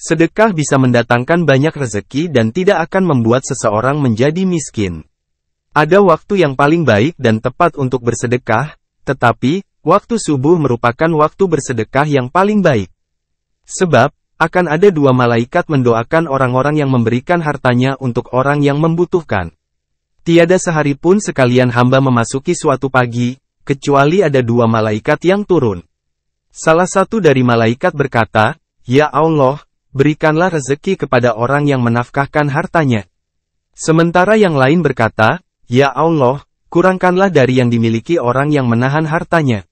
Sedekah bisa mendatangkan banyak rezeki dan tidak akan membuat seseorang menjadi miskin. Ada waktu yang paling baik dan tepat untuk bersedekah, tetapi, waktu subuh merupakan waktu bersedekah yang paling baik. Sebab, akan ada dua malaikat mendoakan orang-orang yang memberikan hartanya untuk orang yang membutuhkan. Tiada sehari pun sekalian hamba memasuki suatu pagi, kecuali ada dua malaikat yang turun. Salah satu dari malaikat berkata, Ya Allah, berikanlah rezeki kepada orang yang menafkahkan hartanya. Sementara yang lain berkata, Ya Allah, kurangkanlah dari yang dimiliki orang yang menahan hartanya.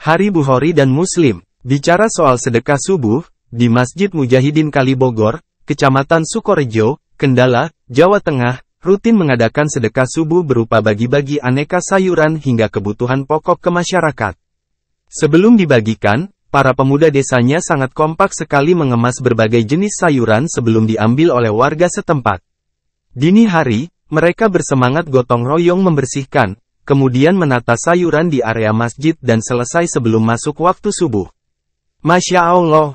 Hari Bukhari dan Muslim, bicara soal sedekah subuh, di Masjid Mujahidin Kalibogor, Kecamatan Sukorejo, Kendala, Jawa Tengah, rutin mengadakan sedekah subuh berupa bagi-bagi aneka sayuran hingga kebutuhan pokok ke masyarakat. Sebelum dibagikan, para pemuda desanya sangat kompak sekali mengemas berbagai jenis sayuran sebelum diambil oleh warga setempat. Dini hari, mereka bersemangat gotong royong membersihkan, kemudian menata sayuran di area masjid dan selesai sebelum masuk waktu subuh. Masya Allah,